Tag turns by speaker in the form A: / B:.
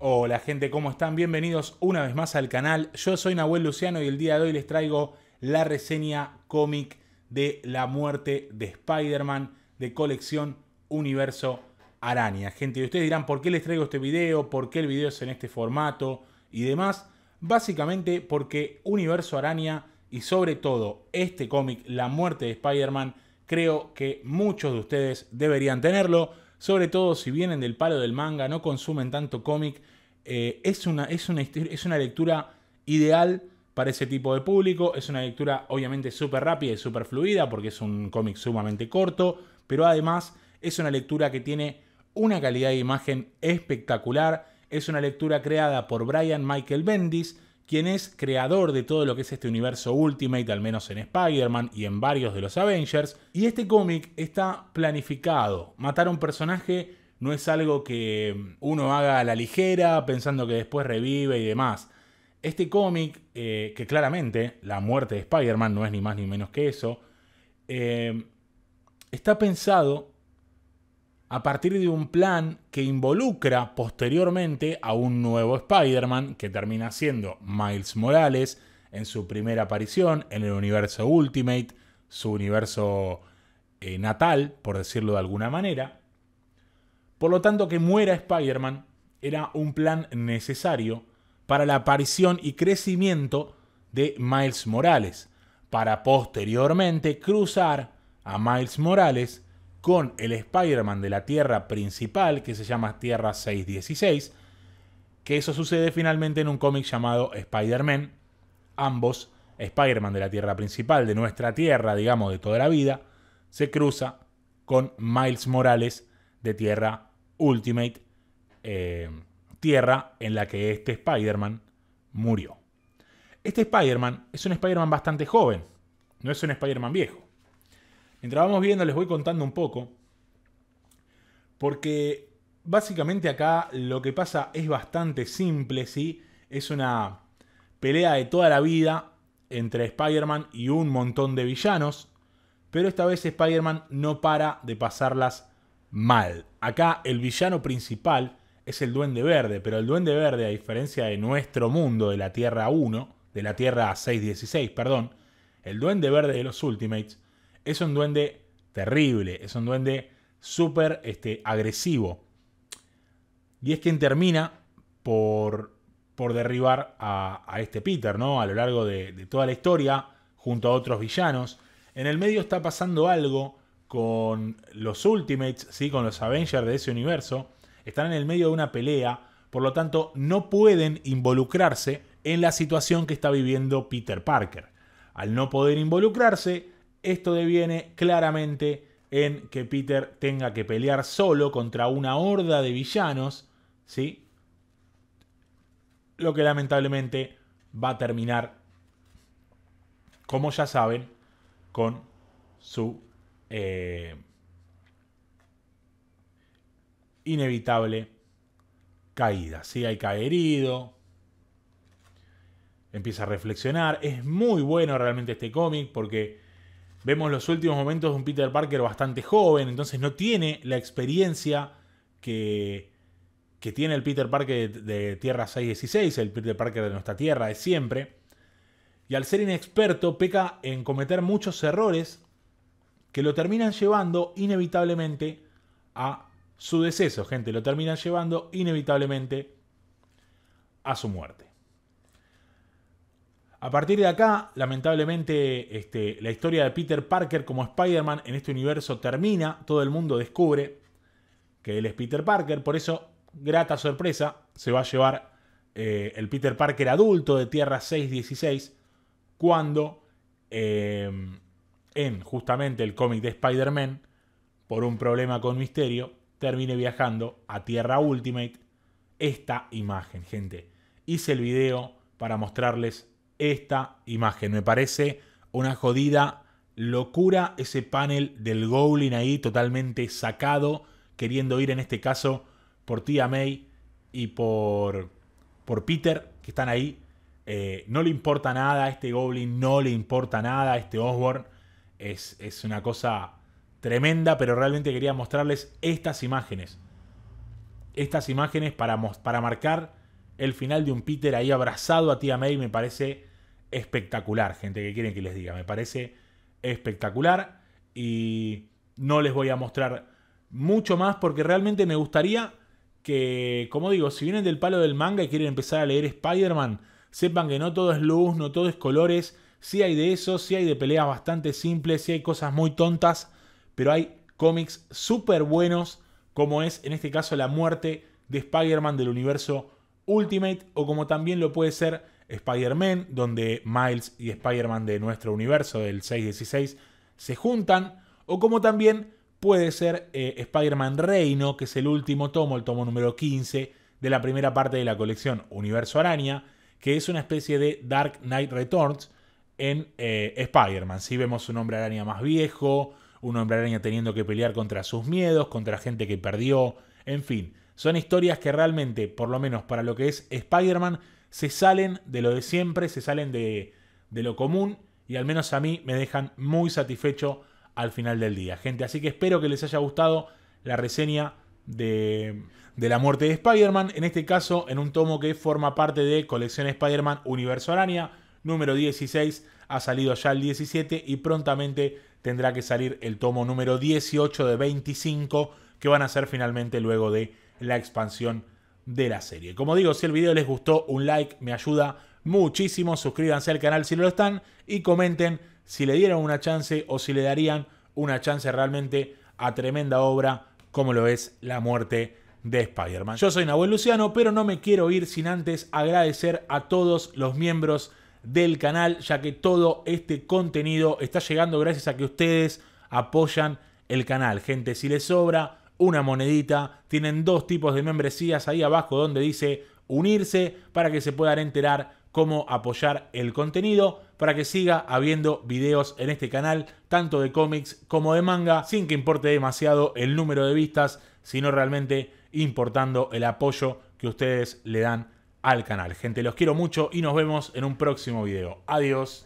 A: Hola gente, ¿cómo están? Bienvenidos una vez más al canal. Yo soy Nahuel Luciano y el día de hoy les traigo la reseña cómic de La muerte de Spider-Man de colección Universo Araña. Gente, y ustedes dirán por qué les traigo este video, por qué el video es en este formato y demás. Básicamente porque Universo Araña y sobre todo este cómic La muerte de Spider-Man creo que muchos de ustedes deberían tenerlo sobre todo si vienen del palo del manga, no consumen tanto cómic, eh, es, una, es una lectura ideal para ese tipo de público. Es una lectura obviamente súper rápida y súper fluida porque es un cómic sumamente corto, pero además es una lectura que tiene una calidad de imagen espectacular. Es una lectura creada por Brian Michael Bendis, quien es creador de todo lo que es este universo Ultimate, al menos en Spider-Man y en varios de los Avengers. Y este cómic está planificado. Matar a un personaje no es algo que uno haga a la ligera pensando que después revive y demás. Este cómic, eh, que claramente la muerte de Spider-Man no es ni más ni menos que eso, eh, está pensado a partir de un plan que involucra posteriormente a un nuevo Spider-Man que termina siendo Miles Morales en su primera aparición en el universo Ultimate, su universo eh, natal, por decirlo de alguna manera. Por lo tanto, que muera Spider-Man era un plan necesario para la aparición y crecimiento de Miles Morales, para posteriormente cruzar a Miles Morales con el Spider-Man de la Tierra principal, que se llama Tierra 616, que eso sucede finalmente en un cómic llamado Spider-Man, ambos, Spider-Man de la Tierra principal, de nuestra Tierra, digamos, de toda la vida, se cruza con Miles Morales de Tierra Ultimate, eh, Tierra en la que este Spider-Man murió. Este Spider-Man es un Spider-Man bastante joven, no es un Spider-Man viejo. Mientras vamos viendo, les voy contando un poco. Porque básicamente acá lo que pasa es bastante simple, ¿sí? Es una pelea de toda la vida entre Spider-Man y un montón de villanos. Pero esta vez Spider-Man no para de pasarlas mal. Acá el villano principal es el Duende Verde, pero el Duende Verde, a diferencia de nuestro mundo, de la Tierra 1, de la Tierra 616, perdón, el Duende Verde de los Ultimates, es un duende terrible, es un duende súper este, agresivo. Y es quien termina por, por derribar a, este Peter, ¿no? A lo largo de, de toda la historia, junto a otros villanos. En el medio está pasando algo con los Ultimates, ¿sí? con los Avengers de ese universo. Están en el medio de una pelea, por lo tanto no pueden involucrarse en la situación que está viviendo Peter Parker. Al no poder involucrarse, esto deviene claramente en que Peter tenga que pelear solo contra una horda de villanos, ¿sí? Lo que lamentablemente va a terminar, como ya saben, con su eh, inevitable caída. ¿sí? Hay cae herido, empieza a reflexionar. Es muy bueno realmente este cómic porque Vemos los últimos momentos de un Peter Parker bastante joven, entonces no tiene la experiencia que, tiene el Peter Parker de, de Tierra 616, el Peter Parker de nuestra Tierra de siempre. Y al ser inexperto, peca en cometer muchos errores que lo terminan llevando inevitablemente a su deceso, gente. Lo terminan llevando inevitablemente a su muerte. A partir de acá, lamentablemente, este, la historia de Peter Parker como Spider-Man en este universo termina. Todo el mundo descubre que él es Peter Parker. Por eso, grata sorpresa, se va a llevar eh, el Peter Parker adulto de Tierra 616 cuando eh, en justamente el cómic de Spider-Man, por un problema con Misterio, termine viajando a Tierra Ultimate esta imagen, gente. Hice el video para mostrarles esta imagen. Me parece una jodida locura ese panel del Goblin ahí totalmente sacado, queriendo ir en este caso por Tía May y por, por Peter, que están ahí. Eh, no le importa nada a este Goblin, no le importa nada a este Osborn. Es, una cosa tremenda, pero realmente quería mostrarles estas imágenes. Estas imágenes para, para marcar el final de un Peter ahí abrazado a Tía May me parece espectacular, gente que quieren que les diga. Me parece espectacular y no les voy a mostrar mucho más porque realmente me gustaría que, como digo, si vienen del palo del manga y quieren empezar a leer Spider-Man, sepan que no todo es luz, no todo es colores, Si hay de eso, si hay de peleas bastante simples, Si hay cosas muy tontas, pero hay cómics súper buenos como es en este caso la muerte de Spider-Man del universo Ultimate o como también lo puede ser Spider-Man, donde Miles y Spider-Man de nuestro universo del 616 se juntan, o como también puede ser eh, Spider-Man Reino, que es el último tomo, el tomo número 15 de la primera parte de la colección Universo Araña, que es una especie de Dark Knight Returns en eh, Spider-Man. Si vemos un hombre araña más viejo, un hombre araña teniendo que pelear contra sus miedos, contra gente que perdió, en fin. Son historias que realmente, por lo menos para lo que es Spider-Man, se salen de lo de siempre, se salen de, lo común y al menos a mí me dejan muy satisfecho al final del día, gente. Así que espero que les haya gustado la reseña de, de la muerte de Spider-Man, en este caso en un tomo que forma parte de Colección Spider-Man Universo Araña, número 16, ha salido ya el 17 y prontamente tendrá que salir el tomo número 18 de 25 que van a ser finalmente luego de la expansión de la serie. Como digo, si el video les gustó, un like me ayuda muchísimo. Suscríbanse al canal si no lo están y comenten si le dieron una chance o si le darían una chance realmente a tremenda obra como lo es La muerte de Spider-Man. Yo soy Nahuel Luciano, pero no me quiero ir sin antes agradecer a todos los miembros del canal, ya que todo este contenido está llegando gracias a que ustedes apoyan el canal. Gente, si les sobra una monedita. Tienen dos tipos de membresías ahí abajo donde dice unirse para que se puedan enterar cómo apoyar el contenido para que siga habiendo videos en este canal, tanto de cómics como de manga, sin que importe demasiado el número de vistas, sino realmente importando el apoyo que ustedes le dan al canal. Gente, los quiero mucho y nos vemos en un próximo video. Adiós.